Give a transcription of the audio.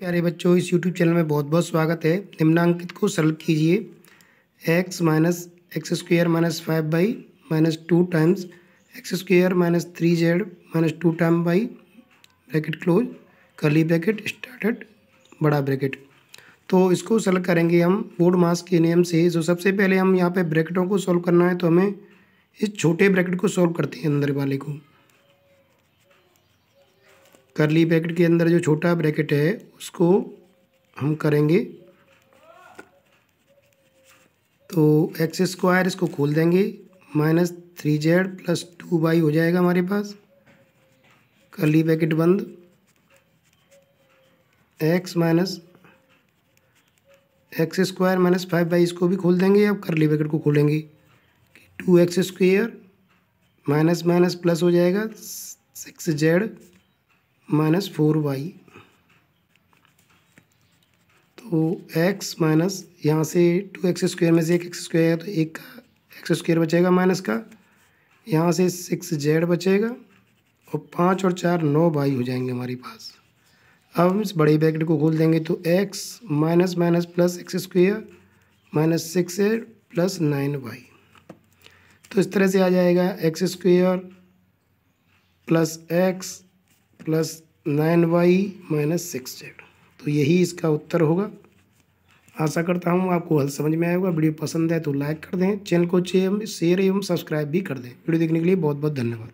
प्यारे बच्चों इस यूट्यूब चैनल में बहुत बहुत स्वागत है निम्नांकित को सरल कीजिए x minus x square minus five by minus two times x square minus three z minus two time by bracket close curly bracket started बड़ा ब्रैकेट तो इसको सरल करेंगे हम बोर्ड मास के नियम से जो सबसे पहले हम यहाँ पे ब्रैकेटों को सॉल्व करना है तो हमें इस छोटे ब्रैकेट को सॉल्व करते हैं अंदर वाले को करली ब्रैकेट के अंदर जो छोटा ब्रैकेट है उसको हम करेंगे तो एक्स स्क्वायर इसको खोल देंगे minus three z plus two by हो जाएगा हमारे पास करली ब्रैकेट बंद x minus x square minus five by इसको भी खोल देंगे अब करली ब्रैकेट को खोलेंगे two x square minus minus plus हो जाएगा six z minus four y तो एक्स माइनस यहाँ से टू एक्स स्क्वायर में से एक एक्स स्क्वायर है तो एक का एक्स स्क्वायर बचेगा माइनस का यहाँ से सिक्स जेड बचेगा और पाँच और चार नौ वाई हो जाएंगे हमारे पास अब हम इस बड़े ब्रैकेट को खोल देंगे तो x minus minus plus x square minus six z plus nine y तो इस तरह से आ जाएगा x square plus x plus nine y minus six z तो यही इसका उत्तर होगा आशा करता हूँ आपको हल समझ में आया होगा वीडियो पसंद है तो लाइक कर दें चैनल को शेयर एवं सब्सक्राइब भी कर दें वीडियो देखने के लिए बहुत बहुत धन्यवाद